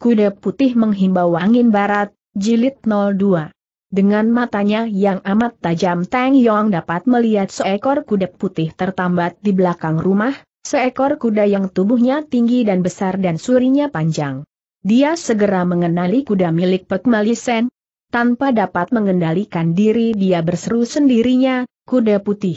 Kuda putih menghimbau angin barat, jilid 02. Dengan matanya yang amat tajam Tang Yong dapat melihat seekor kuda putih tertambat di belakang rumah, seekor kuda yang tubuhnya tinggi dan besar dan surinya panjang. Dia segera mengenali kuda milik Pek Malisen. Tanpa dapat mengendalikan diri dia berseru sendirinya, kuda putih.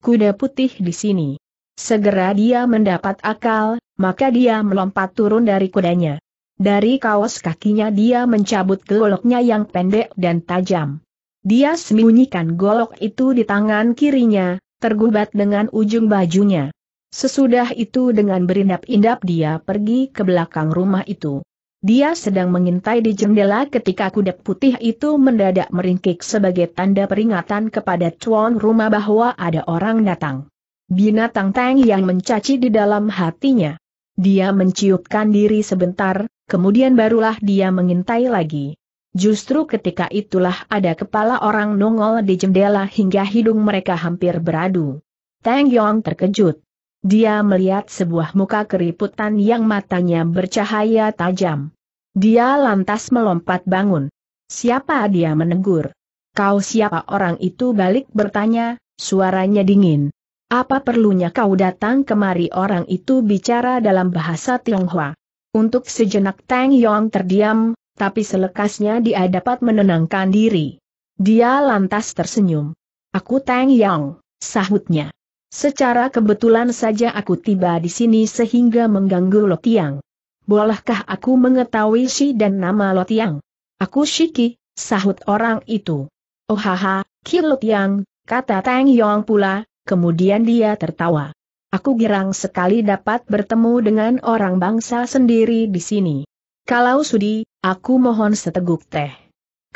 Kuda putih di sini. Segera dia mendapat akal, maka dia melompat turun dari kudanya. Dari kaos kakinya dia mencabut goloknya yang pendek dan tajam. Dia sembunyikan golok itu di tangan kirinya, tergubat dengan ujung bajunya. Sesudah itu dengan berindap-indap dia pergi ke belakang rumah itu. Dia sedang mengintai di jendela ketika kuda putih itu mendadak meringkik sebagai tanda peringatan kepada tuan rumah bahwa ada orang datang. Binatang Tang yang mencaci di dalam hatinya. Dia menciutkan diri sebentar, kemudian barulah dia mengintai lagi. Justru ketika itulah ada kepala orang nongol di jendela hingga hidung mereka hampir beradu. Tang Yong terkejut. Dia melihat sebuah muka keriputan yang matanya bercahaya tajam. Dia lantas melompat bangun. Siapa dia menegur? Kau siapa orang itu balik bertanya, suaranya dingin. Apa perlunya kau datang kemari orang itu bicara dalam bahasa Tionghoa? Untuk sejenak Tang Yong terdiam, tapi selekasnya dia dapat menenangkan diri. Dia lantas tersenyum. Aku Tang Yong, sahutnya. Secara kebetulan saja aku tiba di sini sehingga mengganggu Lotiang. Bolehkah aku mengetahui si dan nama Lotiang? Aku Shiki, sahut orang itu. Oh haha, Ki Lotiang, kata Tang Yong pula, kemudian dia tertawa. Aku girang sekali dapat bertemu dengan orang bangsa sendiri di sini. Kalau sudi, aku mohon seteguk teh.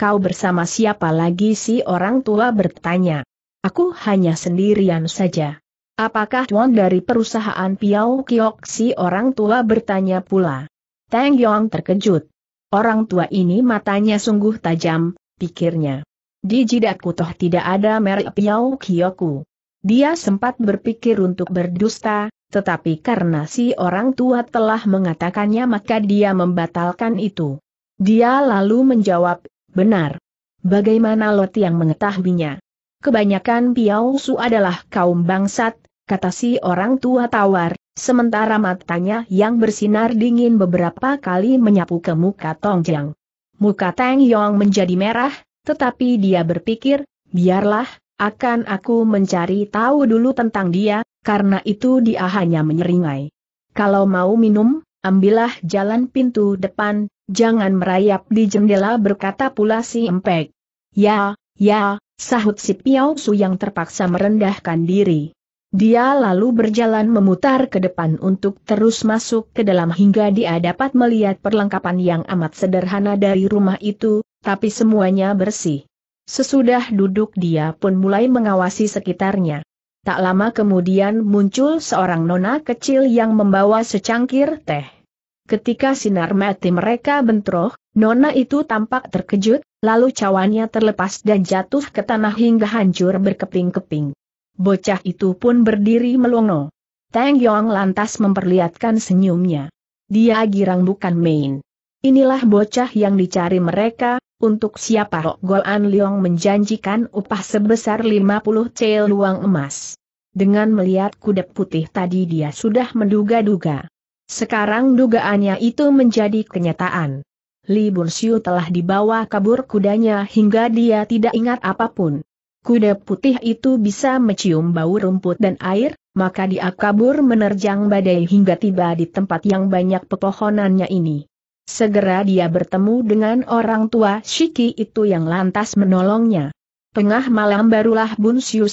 Kau bersama siapa lagi si orang tua bertanya. Aku hanya sendirian saja. Apakah tuan dari perusahaan Piau Kiok si orang tua bertanya pula? Tang Yong terkejut. Orang tua ini matanya sungguh tajam, pikirnya. Di jidatku toh tidak ada merek Piau Kioku. Dia sempat berpikir untuk berdusta, tetapi karena si orang tua telah mengatakannya maka dia membatalkan itu. Dia lalu menjawab, benar. Bagaimana Lot yang mengetahuinya? Kebanyakan Piao Su adalah kaum bangsat, kata si orang tua tawar, sementara matanya yang bersinar dingin beberapa kali menyapu ke muka Tongjang. Muka Tang Yong menjadi merah, tetapi dia berpikir, biarlah, akan aku mencari tahu dulu tentang dia, karena itu dia hanya menyeringai. Kalau mau minum, ambillah jalan pintu depan, jangan merayap di jendela berkata pula si empek. Ya, ya, sahut si Piao Su yang terpaksa merendahkan diri. Dia lalu berjalan memutar ke depan untuk terus masuk ke dalam hingga dia dapat melihat perlengkapan yang amat sederhana dari rumah itu, tapi semuanya bersih sesudah duduk dia pun mulai mengawasi sekitarnya. Tak lama kemudian muncul seorang nona kecil yang membawa secangkir teh. Ketika sinar mati mereka bentroh, nona itu tampak terkejut, lalu cawannya terlepas dan jatuh ke tanah hingga hancur berkeping-keping. Bocah itu pun berdiri melongo. Tang Yong lantas memperlihatkan senyumnya. Dia girang bukan main. Inilah bocah yang dicari mereka, untuk siapa Rok Goan Leong menjanjikan upah sebesar 50 cel luang emas. Dengan melihat kuda putih tadi dia sudah menduga-duga. Sekarang dugaannya itu menjadi kenyataan. Li Siu telah dibawa kabur kudanya hingga dia tidak ingat apapun. Kuda putih itu bisa mencium bau rumput dan air, maka dia kabur menerjang badai hingga tiba di tempat yang banyak pepohonannya ini. Segera dia bertemu dengan orang tua Shiki itu yang lantas menolongnya. Tengah malam barulah Bun Siu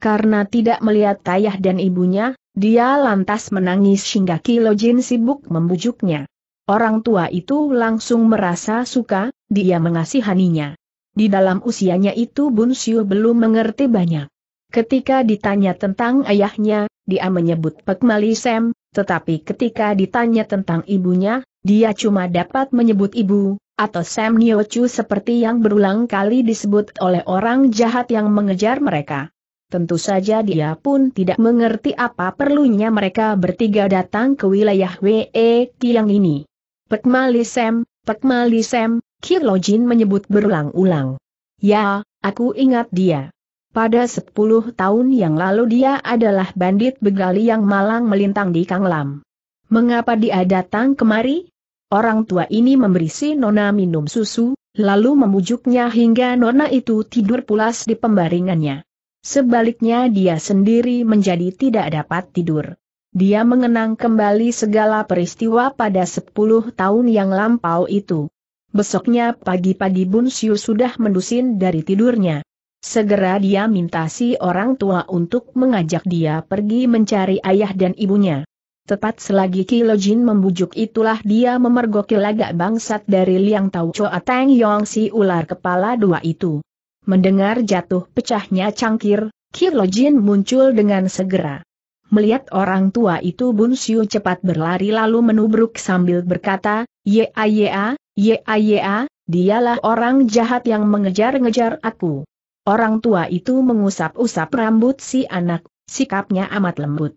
Karena tidak melihat ayah dan ibunya, dia lantas menangis hingga Kilo Jin sibuk membujuknya. Orang tua itu langsung merasa suka, dia mengasihaninya. Di dalam usianya itu Bun Siu belum mengerti banyak. Ketika ditanya tentang ayahnya, dia menyebut Pekmali Sem, tetapi ketika ditanya tentang ibunya, dia cuma dapat menyebut ibu, atau Sam Niochu seperti yang berulang kali disebut oleh orang jahat yang mengejar mereka. Tentu saja dia pun tidak mengerti apa perlunya mereka bertiga datang ke wilayah WE Tiang ini. Pekmali Sam, Pekmali Sam, Kirlojin menyebut berulang-ulang. Ya, aku ingat dia. Pada 10 tahun yang lalu dia adalah bandit begali yang malang melintang di Kanglam. Mengapa dia datang kemari? Orang tua ini memberi si Nona minum susu, lalu memujuknya hingga Nona itu tidur pulas di pembaringannya. Sebaliknya dia sendiri menjadi tidak dapat tidur. Dia mengenang kembali segala peristiwa pada 10 tahun yang lampau itu. Besoknya pagi-pagi Bunsiu sudah mendusin dari tidurnya. Segera dia minta si orang tua untuk mengajak dia pergi mencari ayah dan ibunya. Tepat selagi Kilo Jin membujuk itulah dia memergoki lagak bangsat dari Liang Tau Choa Tang Yong si ular kepala dua itu. Mendengar jatuh pecahnya cangkir, Kilo Jin muncul dengan segera. Melihat orang tua itu Bun Siu cepat berlari lalu menubruk sambil berkata, Ya ya, ya ya, dialah orang jahat yang mengejar-ngejar aku. Orang tua itu mengusap-usap rambut si anak, sikapnya amat lembut.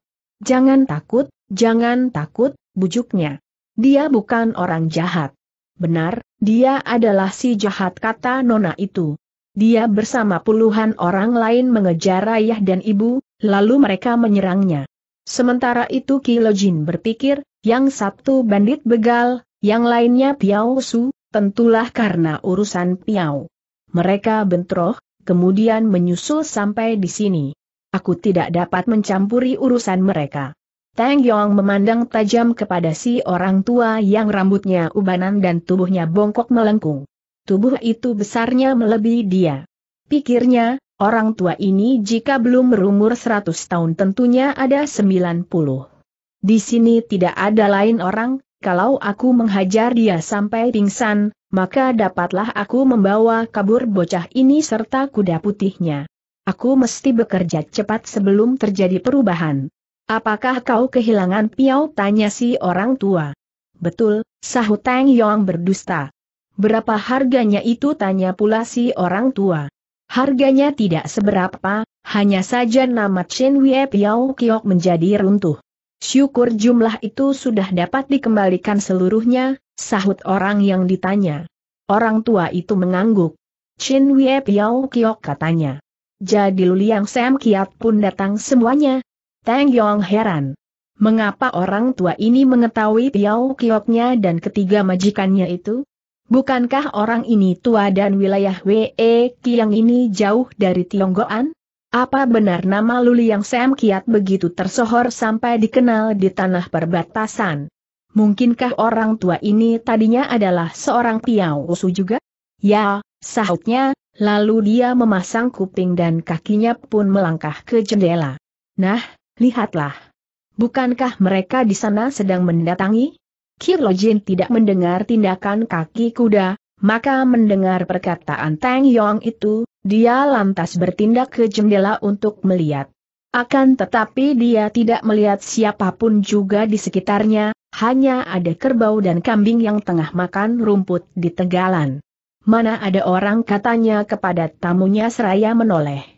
Jangan takut, Jangan takut, bujuknya. Dia bukan orang jahat. Benar, dia adalah si jahat kata Nona itu. Dia bersama puluhan orang lain mengejar ayah dan ibu, lalu mereka menyerangnya. Sementara itu Kilojin berpikir, yang satu bandit begal, yang lainnya Piao Su, tentulah karena urusan Piao. Mereka bentroh, kemudian menyusul sampai di sini. Aku tidak dapat mencampuri urusan mereka. Tang Yong memandang tajam kepada si orang tua yang rambutnya ubanan dan tubuhnya bongkok melengkung. Tubuh itu besarnya melebihi dia. Pikirnya, orang tua ini jika belum berumur 100 tahun tentunya ada 90. Di sini tidak ada lain orang, kalau aku menghajar dia sampai pingsan, maka dapatlah aku membawa kabur bocah ini serta kuda putihnya. Aku mesti bekerja cepat sebelum terjadi perubahan. Apakah kau kehilangan Piau? Tanya si orang tua. Betul, sahut Tang Yong berdusta. Berapa harganya itu? Tanya pula si orang tua. Harganya tidak seberapa, hanya saja nama Chen Wei Piau Kiok menjadi runtuh. Syukur jumlah itu sudah dapat dikembalikan seluruhnya, sahut orang yang ditanya. Orang tua itu mengangguk. Chen Wei Piao Kiok katanya. Jadi Luliang Sam Kiat pun datang semuanya, Tang Yong heran. Mengapa orang tua ini mengetahui Piao Kioknya dan ketiga majikannya itu? Bukankah orang ini tua dan wilayah WE Kiang ini jauh dari Tionggoan? Apa benar nama Luli yang Sam Kiat begitu tersohor sampai dikenal di tanah perbatasan? Mungkinkah orang tua ini tadinya adalah seorang Piao Su juga? Ya, sahutnya, lalu dia memasang kuping dan kakinya pun melangkah ke jendela. Nah, Lihatlah. Bukankah mereka di sana sedang mendatangi? Kirlojin tidak mendengar tindakan kaki kuda, maka mendengar perkataan Tang Yong itu, dia lantas bertindak ke jendela untuk melihat. Akan tetapi dia tidak melihat siapapun juga di sekitarnya, hanya ada kerbau dan kambing yang tengah makan rumput di tegalan. Mana ada orang katanya kepada tamunya seraya menoleh.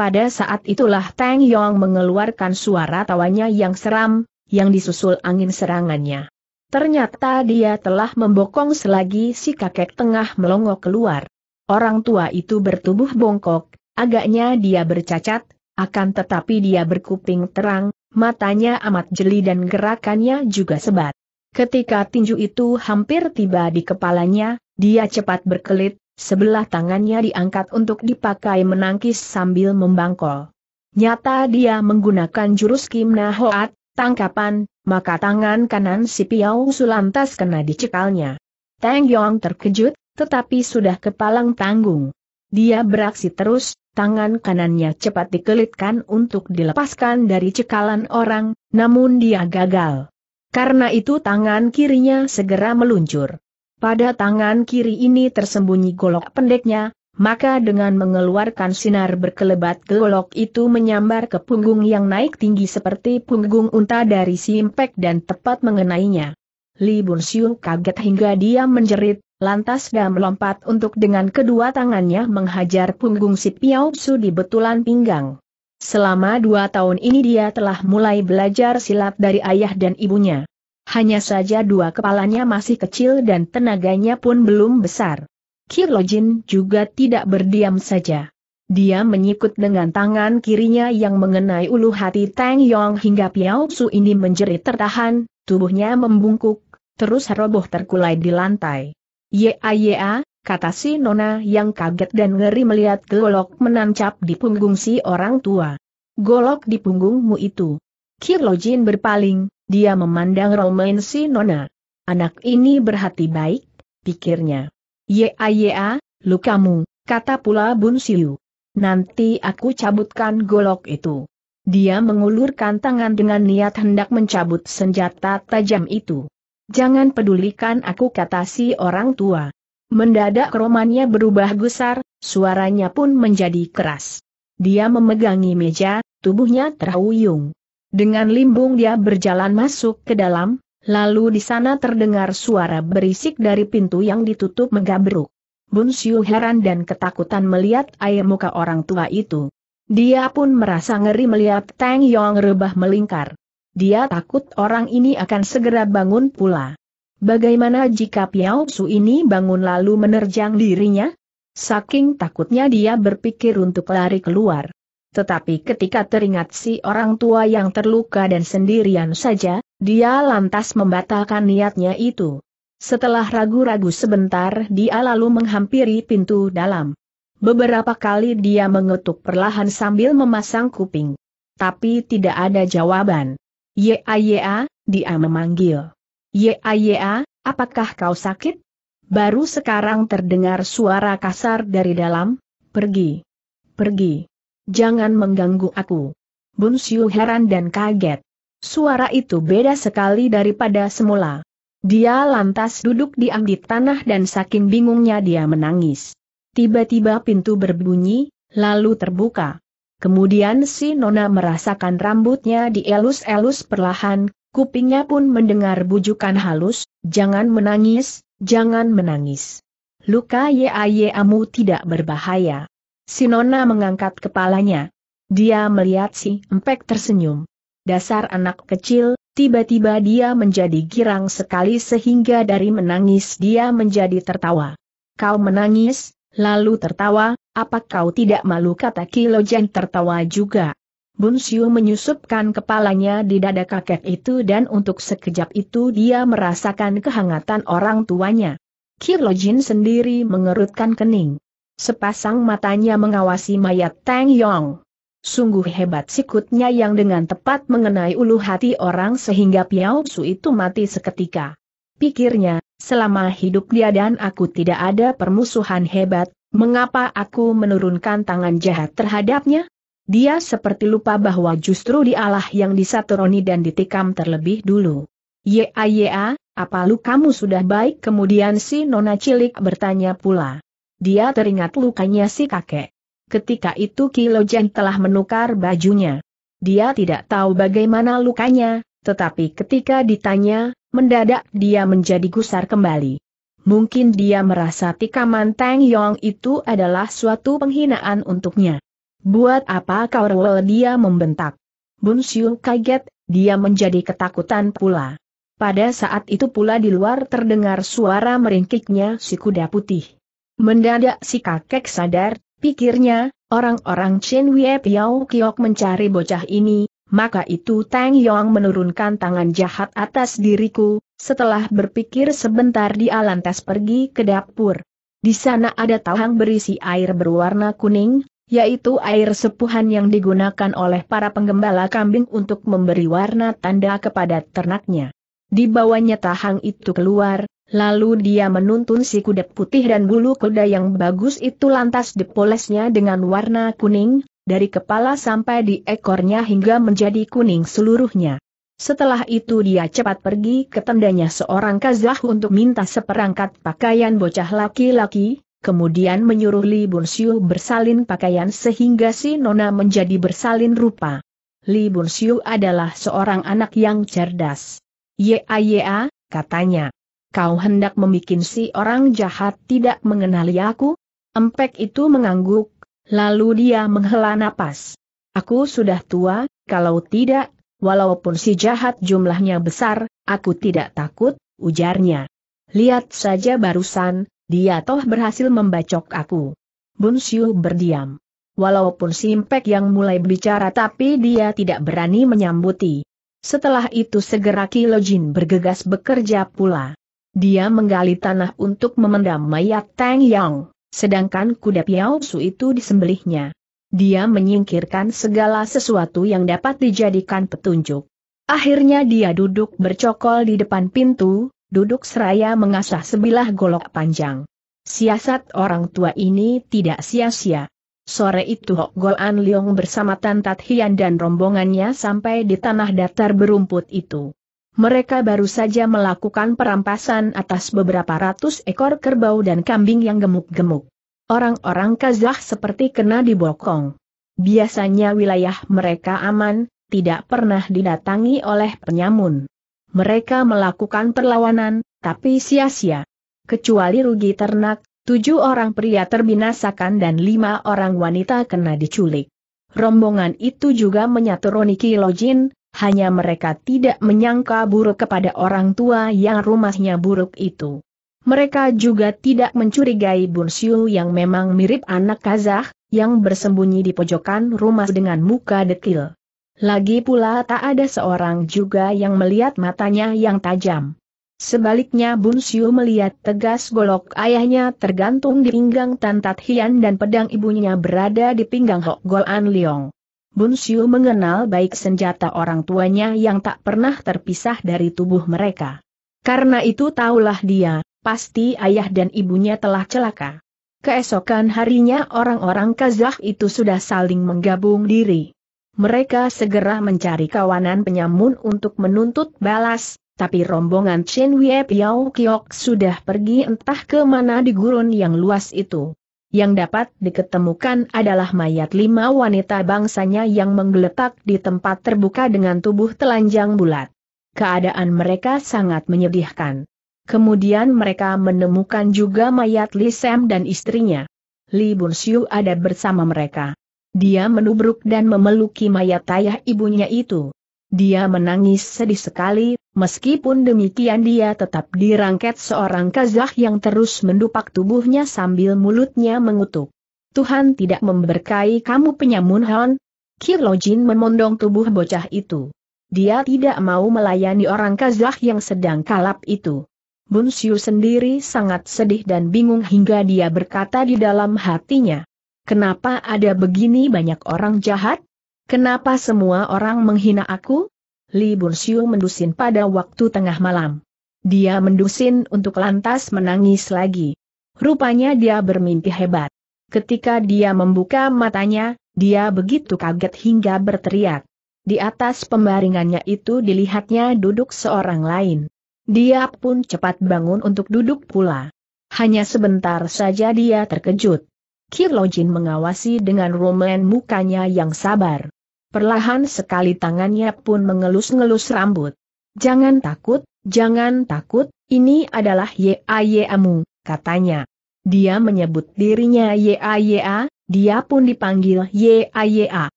Pada saat itulah Tang Yong mengeluarkan suara tawanya yang seram, yang disusul angin serangannya. Ternyata dia telah membokong selagi si kakek tengah melongo keluar. Orang tua itu bertubuh bongkok, agaknya dia bercacat, akan tetapi dia berkuping terang, matanya amat jeli dan gerakannya juga sebat. Ketika tinju itu hampir tiba di kepalanya, dia cepat berkelit, Sebelah tangannya diangkat untuk dipakai menangkis sambil membangkol. Nyata dia menggunakan jurus Kim Na Hoat, tangkapan, maka tangan kanan si Piau sulantas kena dicekalnya. Tang Yong terkejut, tetapi sudah kepalang tanggung. Dia beraksi terus, tangan kanannya cepat dikelitkan untuk dilepaskan dari cekalan orang, namun dia gagal. Karena itu tangan kirinya segera meluncur. Pada tangan kiri ini tersembunyi golok pendeknya, maka dengan mengeluarkan sinar berkelebat golok itu menyambar ke punggung yang naik tinggi seperti punggung unta dari simpek dan tepat mengenainya. Li Bun Siu kaget hingga dia menjerit, lantas dia melompat untuk dengan kedua tangannya menghajar punggung si Piao Su di betulan pinggang. Selama dua tahun ini dia telah mulai belajar silat dari ayah dan ibunya hanya saja dua kepalanya masih kecil dan tenaganya pun belum besar. Kirlojin juga tidak berdiam saja. Dia menyikut dengan tangan kirinya yang mengenai ulu hati Tang Yong hingga Piao Su ini menjerit tertahan, tubuhnya membungkuk, terus roboh terkulai di lantai. Ya ya, kata si Nona yang kaget dan ngeri melihat golok menancap di punggung si orang tua. Golok di punggungmu itu. Kirlojin berpaling, dia memandang Romain si Nona. Anak ini berhati baik, pikirnya. Ya ya, lukamu, kata pula Bun Siu. Nanti aku cabutkan golok itu. Dia mengulurkan tangan dengan niat hendak mencabut senjata tajam itu. Jangan pedulikan aku kata si orang tua. Mendadak romannya berubah gusar, suaranya pun menjadi keras. Dia memegangi meja, tubuhnya terhuyung. Dengan limbung dia berjalan masuk ke dalam, lalu di sana terdengar suara berisik dari pintu yang ditutup megabruk. Bun Siu heran dan ketakutan melihat air muka orang tua itu. Dia pun merasa ngeri melihat Tang Yong rebah melingkar. Dia takut orang ini akan segera bangun pula. Bagaimana jika Piao Su ini bangun lalu menerjang dirinya? Saking takutnya dia berpikir untuk lari keluar. Tetapi ketika teringat si orang tua yang terluka dan sendirian saja, dia lantas membatalkan niatnya itu. Setelah ragu-ragu sebentar dia lalu menghampiri pintu dalam. Beberapa kali dia mengetuk perlahan sambil memasang kuping. Tapi tidak ada jawaban. Ya ya, dia memanggil. Ya ya, apakah kau sakit? Baru sekarang terdengar suara kasar dari dalam, pergi. Pergi jangan mengganggu aku. Bun Xiu heran dan kaget. Suara itu beda sekali daripada semula. Dia lantas duduk diam di tanah dan saking bingungnya dia menangis. Tiba-tiba pintu berbunyi, lalu terbuka. Kemudian si Nona merasakan rambutnya dielus-elus perlahan, kupingnya pun mendengar bujukan halus, jangan menangis, jangan menangis. Luka amu tidak berbahaya. Sinona mengangkat kepalanya. Dia melihat si Empek tersenyum. Dasar anak kecil, tiba-tiba dia menjadi girang sekali sehingga dari menangis dia menjadi tertawa. Kau menangis, lalu tertawa, apa kau tidak malu kata Kilojen tertawa juga. Bun Bunsiu menyusupkan kepalanya di dada kakek itu dan untuk sekejap itu dia merasakan kehangatan orang tuanya. Kirlojin sendiri mengerutkan kening. Sepasang matanya mengawasi mayat Tang Yong. Sungguh hebat sikutnya yang dengan tepat mengenai ulu hati orang sehingga Piao Su itu mati seketika. Pikirnya, selama hidup dia dan aku tidak ada permusuhan hebat, mengapa aku menurunkan tangan jahat terhadapnya? Dia seperti lupa bahwa justru dialah yang disaturoni dan ditikam terlebih dulu. Ya ya, apa lu kamu sudah baik? Kemudian si nona cilik bertanya pula dia teringat lukanya si kakek. Ketika itu Kilojen telah menukar bajunya. Dia tidak tahu bagaimana lukanya, tetapi ketika ditanya, mendadak dia menjadi gusar kembali. Mungkin dia merasa tikaman Tang Yong itu adalah suatu penghinaan untuknya. Buat apa kau rewel dia membentak. Bun Xiu kaget, dia menjadi ketakutan pula. Pada saat itu pula di luar terdengar suara meringkiknya si kuda putih. Mendadak si kakek sadar, pikirnya, orang-orang Chen Wei Piao Kiok mencari bocah ini, maka itu Tang Yong menurunkan tangan jahat atas diriku, setelah berpikir sebentar dia lantas pergi ke dapur. Di sana ada tawang berisi air berwarna kuning, yaitu air sepuhan yang digunakan oleh para penggembala kambing untuk memberi warna tanda kepada ternaknya. Di bawahnya tahang itu keluar, Lalu dia menuntun si kuda putih dan bulu kuda yang bagus itu lantas dipolesnya dengan warna kuning, dari kepala sampai di ekornya hingga menjadi kuning seluruhnya. Setelah itu dia cepat pergi ke tendanya seorang kazah untuk minta seperangkat pakaian bocah laki-laki, kemudian menyuruh Li Bunsiu bersalin pakaian sehingga si nona menjadi bersalin rupa. Li Bunsiu adalah seorang anak yang cerdas. Ya ya, katanya kau hendak memikin si orang jahat tidak mengenali aku? Empek itu mengangguk, lalu dia menghela napas. Aku sudah tua, kalau tidak, walaupun si jahat jumlahnya besar, aku tidak takut, ujarnya. Lihat saja barusan, dia toh berhasil membacok aku. Bun Siu berdiam. Walaupun si Empek yang mulai berbicara, tapi dia tidak berani menyambuti. Setelah itu segera Kilojin bergegas bekerja pula. Dia menggali tanah untuk memendam mayat Tang Yang, sedangkan kuda Piao Su itu disembelihnya. Dia menyingkirkan segala sesuatu yang dapat dijadikan petunjuk. Akhirnya dia duduk bercokol di depan pintu, duduk seraya mengasah sebilah golok panjang. Siasat orang tua ini tidak sia-sia. Sore itu Hok An Leong bersama Tan Tat Hian dan rombongannya sampai di tanah datar berumput itu mereka baru saja melakukan perampasan atas beberapa ratus ekor kerbau dan kambing yang gemuk-gemuk. Orang-orang Kazakh seperti kena dibokong. Biasanya wilayah mereka aman, tidak pernah didatangi oleh penyamun. Mereka melakukan perlawanan, tapi sia-sia. Kecuali rugi ternak, tujuh orang pria terbinasakan dan lima orang wanita kena diculik. Rombongan itu juga menyaturoni Kilojin, hanya mereka tidak menyangka buruk kepada orang tua yang rumahnya buruk itu. Mereka juga tidak mencurigai Bunsiu yang memang mirip anak Kazah, yang bersembunyi di pojokan rumah dengan muka dekil. Lagi pula tak ada seorang juga yang melihat matanya yang tajam. Sebaliknya Bunsiu melihat tegas golok ayahnya tergantung di pinggang Tantat Hian dan pedang ibunya berada di pinggang Hok An Leong. Bun Xiu mengenal baik senjata orang tuanya yang tak pernah terpisah dari tubuh mereka. Karena itu tahulah dia, pasti ayah dan ibunya telah celaka. Keesokan harinya orang-orang Kazakh itu sudah saling menggabung diri. Mereka segera mencari kawanan penyamun untuk menuntut balas, tapi rombongan Chen Wei Piao Kiok sudah pergi entah ke mana di gurun yang luas itu. Yang dapat diketemukan adalah mayat lima wanita bangsanya yang menggeletak di tempat terbuka dengan tubuh telanjang bulat. Keadaan mereka sangat menyedihkan. Kemudian mereka menemukan juga mayat Li Sam dan istrinya. Li Bun Siu ada bersama mereka. Dia menubruk dan memeluki mayat ayah ibunya itu. Dia menangis sedih sekali, Meskipun demikian dia tetap dirangket seorang kazah yang terus mendupak tubuhnya sambil mulutnya mengutuk. Tuhan tidak memberkahi kamu penyamun Han. Kirlojin memondong tubuh bocah itu. Dia tidak mau melayani orang kazah yang sedang kalap itu. Bunsiu sendiri sangat sedih dan bingung hingga dia berkata di dalam hatinya. Kenapa ada begini banyak orang jahat? Kenapa semua orang menghina aku? Li Bun mendusin pada waktu tengah malam. Dia mendusin untuk lantas menangis lagi. Rupanya dia bermimpi hebat. Ketika dia membuka matanya, dia begitu kaget hingga berteriak. Di atas pembaringannya itu dilihatnya duduk seorang lain. Dia pun cepat bangun untuk duduk pula. Hanya sebentar saja dia terkejut. Kirlojin mengawasi dengan roman mukanya yang sabar. Perlahan sekali tangannya pun mengelus-ngelus rambut. Jangan takut, jangan takut, ini adalah YAYAmu, katanya. Dia menyebut dirinya YAYA, dia pun dipanggil YAYA.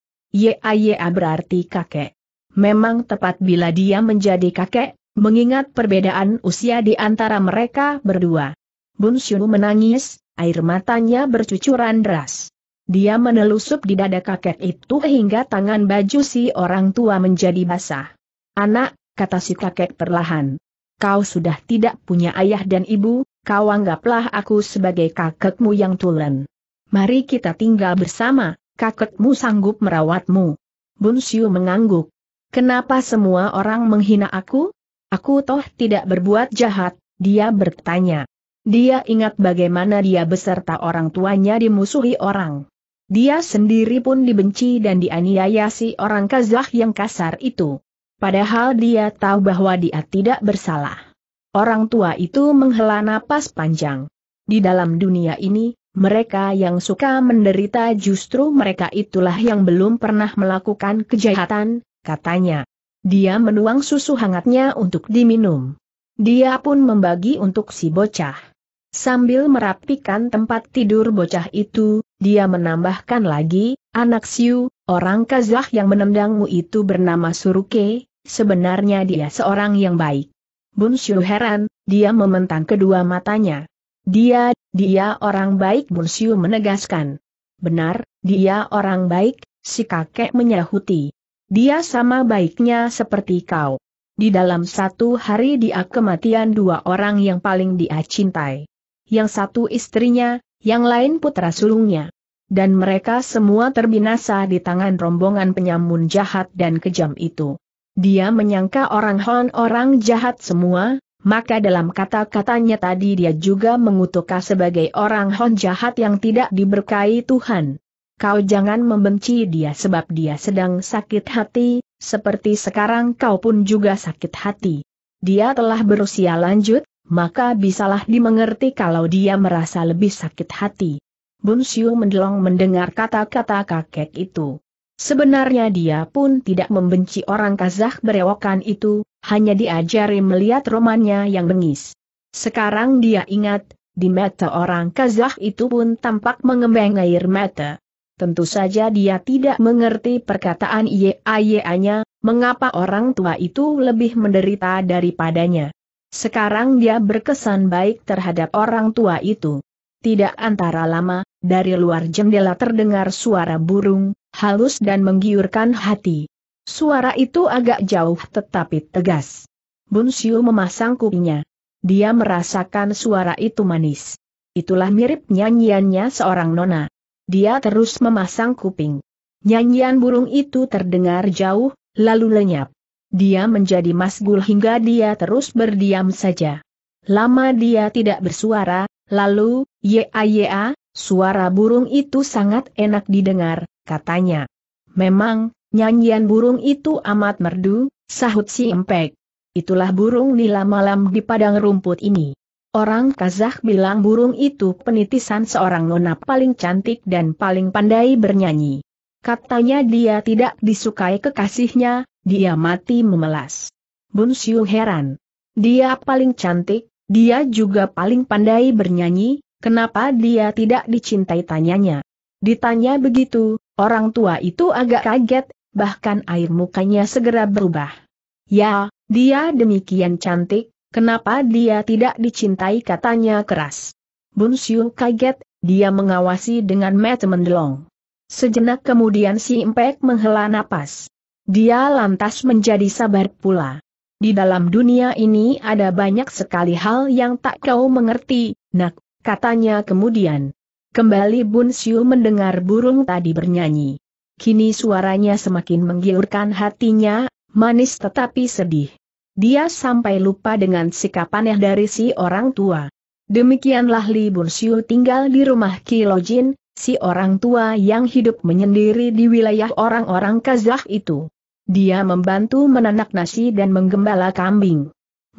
YAYA berarti kakek. Memang tepat bila dia menjadi kakek, mengingat perbedaan usia di antara mereka berdua. Bun Xiu menangis, air matanya bercucuran deras. Dia menelusup di dada kakek itu hingga tangan baju si orang tua menjadi basah. Anak, kata si kakek perlahan. Kau sudah tidak punya ayah dan ibu, kau anggaplah aku sebagai kakekmu yang tulen. Mari kita tinggal bersama, kakekmu sanggup merawatmu. Bunsiu mengangguk. Kenapa semua orang menghina aku? Aku toh tidak berbuat jahat, dia bertanya. Dia ingat bagaimana dia beserta orang tuanya dimusuhi orang. Dia sendiri pun dibenci dan dianiaya si orang Kazakh yang kasar itu. Padahal dia tahu bahwa dia tidak bersalah. Orang tua itu menghela napas panjang. Di dalam dunia ini, mereka yang suka menderita justru mereka itulah yang belum pernah melakukan kejahatan, katanya. Dia menuang susu hangatnya untuk diminum. Dia pun membagi untuk si bocah. Sambil merapikan tempat tidur bocah itu, dia menambahkan lagi, anak Siu, orang Kazah yang menendangmu itu bernama Suruke, sebenarnya dia seorang yang baik. Bun Xiu heran, dia mementang kedua matanya. Dia, dia orang baik Bun Xiu menegaskan. Benar, dia orang baik, si kakek menyahuti. Dia sama baiknya seperti kau. Di dalam satu hari dia kematian dua orang yang paling dia cintai yang satu istrinya, yang lain putra sulungnya. Dan mereka semua terbinasa di tangan rombongan penyamun jahat dan kejam itu. Dia menyangka orang Hon orang jahat semua, maka dalam kata-katanya tadi dia juga mengutukah sebagai orang Hon jahat yang tidak diberkahi Tuhan. Kau jangan membenci dia sebab dia sedang sakit hati, seperti sekarang kau pun juga sakit hati. Dia telah berusia lanjut, maka bisalah dimengerti kalau dia merasa lebih sakit hati. Bun Siu mendelong mendengar kata-kata kakek itu. Sebenarnya dia pun tidak membenci orang Kazakh berewokan itu, hanya diajari melihat romannya yang bengis. Sekarang dia ingat, di mata orang Kazakh itu pun tampak mengembang air mata. Tentu saja dia tidak mengerti perkataan ye IYA-nya, mengapa orang tua itu lebih menderita daripadanya. Sekarang dia berkesan baik terhadap orang tua itu. Tidak antara lama, dari luar jendela terdengar suara burung, halus dan menggiurkan hati. Suara itu agak jauh tetapi tegas. Bun Bunsiu memasang kupingnya. Dia merasakan suara itu manis. Itulah mirip nyanyiannya seorang nona. Dia terus memasang kuping. Nyanyian burung itu terdengar jauh, lalu lenyap. Dia menjadi masgul hingga dia terus berdiam saja. Lama dia tidak bersuara, lalu, ya suara burung itu sangat enak didengar, katanya. Memang, nyanyian burung itu amat merdu, sahut si empek. Itulah burung nila malam di padang rumput ini. Orang Kazakh bilang burung itu penitisan seorang nona paling cantik dan paling pandai bernyanyi. Katanya dia tidak disukai kekasihnya, dia mati memelas. Bun Xiu heran. Dia paling cantik, dia juga paling pandai bernyanyi, kenapa dia tidak dicintai tanyanya. Ditanya begitu, orang tua itu agak kaget, bahkan air mukanya segera berubah. Ya, dia demikian cantik, kenapa dia tidak dicintai katanya keras. Bun Xiu kaget, dia mengawasi dengan mata mendelong. Sejenak kemudian si Impek menghela napas. Dia lantas menjadi sabar pula. Di dalam dunia ini ada banyak sekali hal yang tak kau mengerti, nak, katanya kemudian. Kembali Bun Siu mendengar burung tadi bernyanyi. Kini suaranya semakin menggiurkan hatinya, manis tetapi sedih. Dia sampai lupa dengan sikap aneh dari si orang tua. Demikianlah Li Bun Siu tinggal di rumah Kilojin, si orang tua yang hidup menyendiri di wilayah orang-orang Kazakh itu. Dia membantu menanak nasi dan menggembala kambing.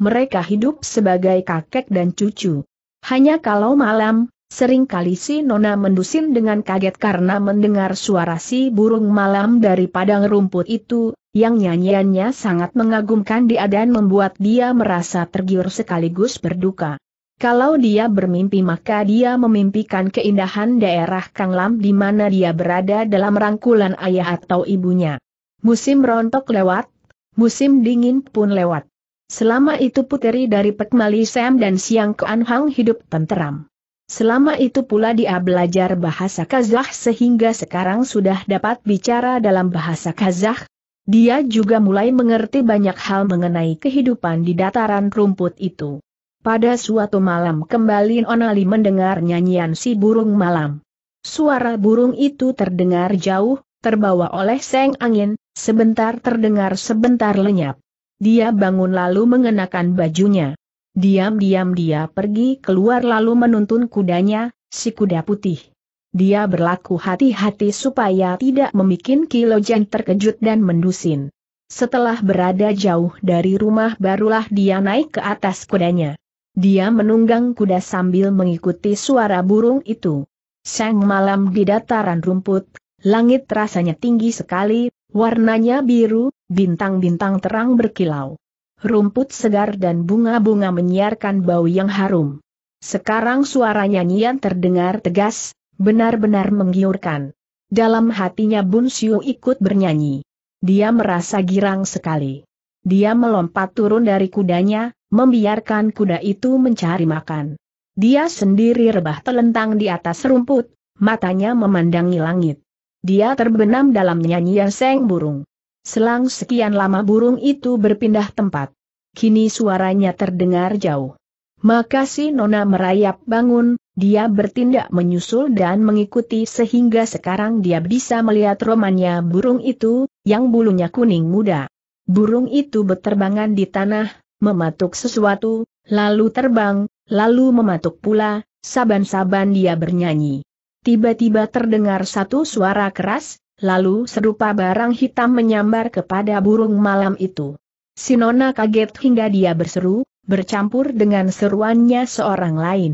Mereka hidup sebagai kakek dan cucu. Hanya kalau malam, seringkali si Nona mendusin dengan kaget karena mendengar suara si burung malam dari padang rumput itu, yang nyanyiannya sangat mengagumkan dia dan membuat dia merasa tergiur sekaligus berduka. Kalau dia bermimpi maka dia memimpikan keindahan daerah Kang Lam di mana dia berada dalam rangkulan ayah atau ibunya. Musim rontok lewat, musim dingin pun lewat. Selama itu puteri dari Pekmali Sam dan Siang Kuan Hang hidup tenteram. Selama itu pula dia belajar bahasa Kazakh sehingga sekarang sudah dapat bicara dalam bahasa Kazakh. Dia juga mulai mengerti banyak hal mengenai kehidupan di dataran rumput itu. Pada suatu malam kembali Onali mendengar nyanyian si burung malam. Suara burung itu terdengar jauh, terbawa oleh seng angin, sebentar terdengar sebentar lenyap. Dia bangun lalu mengenakan bajunya. Diam-diam dia pergi keluar lalu menuntun kudanya, si kuda putih. Dia berlaku hati-hati supaya tidak membuat Kilojen terkejut dan mendusin. Setelah berada jauh dari rumah barulah dia naik ke atas kudanya. Dia menunggang kuda sambil mengikuti suara burung itu. Sang malam di dataran rumput, langit rasanya tinggi sekali, warnanya biru, bintang-bintang terang berkilau. Rumput segar dan bunga-bunga menyiarkan bau yang harum. Sekarang suara nyanyian terdengar tegas, benar-benar menggiurkan. Dalam hatinya Bun Siu ikut bernyanyi. Dia merasa girang sekali. Dia melompat turun dari kudanya, membiarkan kuda itu mencari makan. Dia sendiri rebah telentang di atas rumput, matanya memandangi langit. Dia terbenam dalam nyanyian seng burung. Selang sekian lama burung itu berpindah tempat. Kini suaranya terdengar jauh. Maka Nona merayap bangun, dia bertindak menyusul dan mengikuti sehingga sekarang dia bisa melihat romannya burung itu, yang bulunya kuning muda. Burung itu berterbangan di tanah, mematuk sesuatu, lalu terbang, lalu mematuk pula, saban-saban dia bernyanyi. Tiba-tiba terdengar satu suara keras, lalu serupa barang hitam menyambar kepada burung malam itu. Sinona kaget hingga dia berseru, bercampur dengan seruannya seorang lain.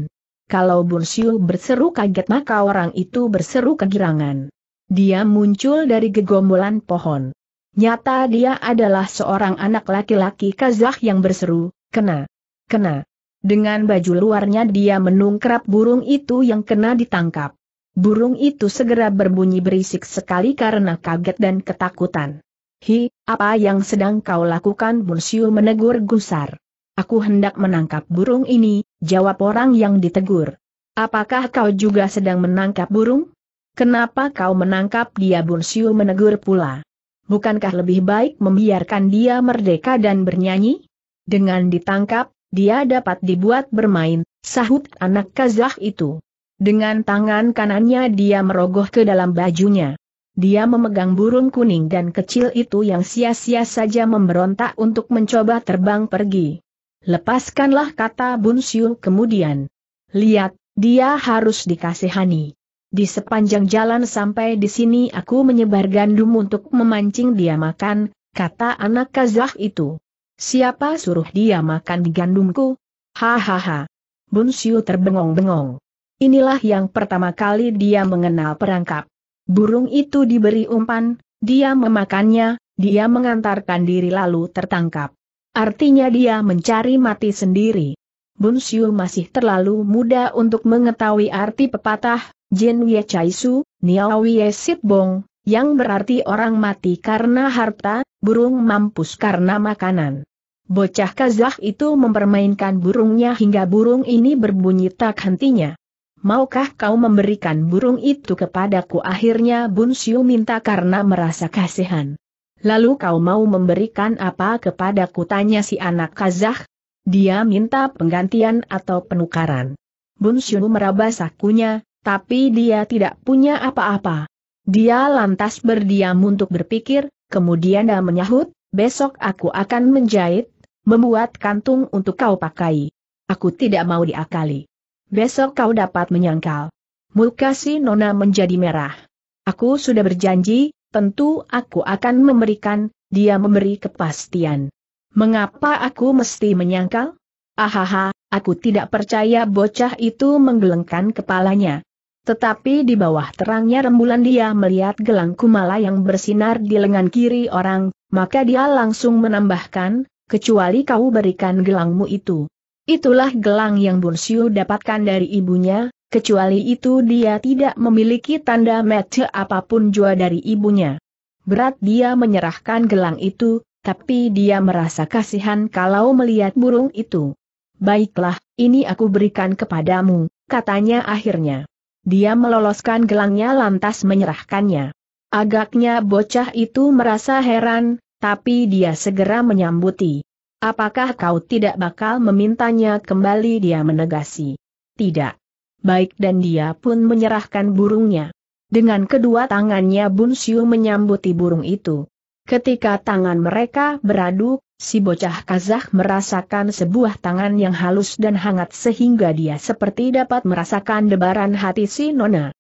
Kalau Bursiu berseru kaget maka orang itu berseru kegirangan. Dia muncul dari gegombolan pohon. Nyata dia adalah seorang anak laki-laki Kazakh yang berseru, kena, kena. Dengan baju luarnya dia menungkrap burung itu yang kena ditangkap. Burung itu segera berbunyi berisik sekali karena kaget dan ketakutan. Hi, apa yang sedang kau lakukan Bunsiu menegur Gusar. Aku hendak menangkap burung ini, jawab orang yang ditegur. Apakah kau juga sedang menangkap burung? Kenapa kau menangkap dia Bunsiu menegur pula bukankah lebih baik membiarkan dia merdeka dan bernyanyi? Dengan ditangkap, dia dapat dibuat bermain, sahut anak Kazah itu. Dengan tangan kanannya dia merogoh ke dalam bajunya. Dia memegang burung kuning dan kecil itu yang sia-sia saja memberontak untuk mencoba terbang pergi. Lepaskanlah kata Bun Siu kemudian. Lihat, dia harus dikasihani. Di sepanjang jalan sampai di sini aku menyebar gandum untuk memancing dia makan, kata anak Kazah itu. Siapa suruh dia makan di gandumku? Hahaha. Bun Siu terbengong-bengong. Inilah yang pertama kali dia mengenal perangkap. Burung itu diberi umpan, dia memakannya, dia mengantarkan diri lalu tertangkap. Artinya dia mencari mati sendiri. Bun Siu masih terlalu muda untuk mengetahui arti pepatah, Jin Wie Chai Su, Niao Wie Sit Bong, yang berarti orang mati karena harta, burung mampus karena makanan. Bocah Kazah itu mempermainkan burungnya hingga burung ini berbunyi tak hentinya. Maukah kau memberikan burung itu kepadaku? Akhirnya Bun Siu minta karena merasa kasihan. Lalu kau mau memberikan apa kepadaku? Tanya si anak Kazah. Dia minta penggantian atau penukaran. Bun Siu meraba sakunya, tapi dia tidak punya apa-apa. Dia lantas berdiam untuk berpikir, kemudian dia menyahut, besok aku akan menjahit, membuat kantung untuk kau pakai. Aku tidak mau diakali. Besok kau dapat menyangkal. Muka si Nona menjadi merah. Aku sudah berjanji, tentu aku akan memberikan, dia memberi kepastian. Mengapa aku mesti menyangkal? Ahaha, aku tidak percaya bocah itu menggelengkan kepalanya. Tetapi di bawah terangnya rembulan dia melihat gelang kumala yang bersinar di lengan kiri orang, maka dia langsung menambahkan, kecuali kau berikan gelangmu itu. Itulah gelang yang Bunsiu dapatkan dari ibunya, kecuali itu dia tidak memiliki tanda mece apapun jua dari ibunya. Berat dia menyerahkan gelang itu, tapi dia merasa kasihan kalau melihat burung itu. Baiklah, ini aku berikan kepadamu, katanya akhirnya. Dia meloloskan gelangnya lantas menyerahkannya. Agaknya bocah itu merasa heran, tapi dia segera menyambuti. Apakah kau tidak bakal memintanya kembali dia menegasi? Tidak. Baik dan dia pun menyerahkan burungnya. Dengan kedua tangannya Bun Siu menyambuti burung itu. Ketika tangan mereka beradu, si bocah Kazakh merasakan sebuah tangan yang halus dan hangat sehingga dia seperti dapat merasakan debaran hati si Nona.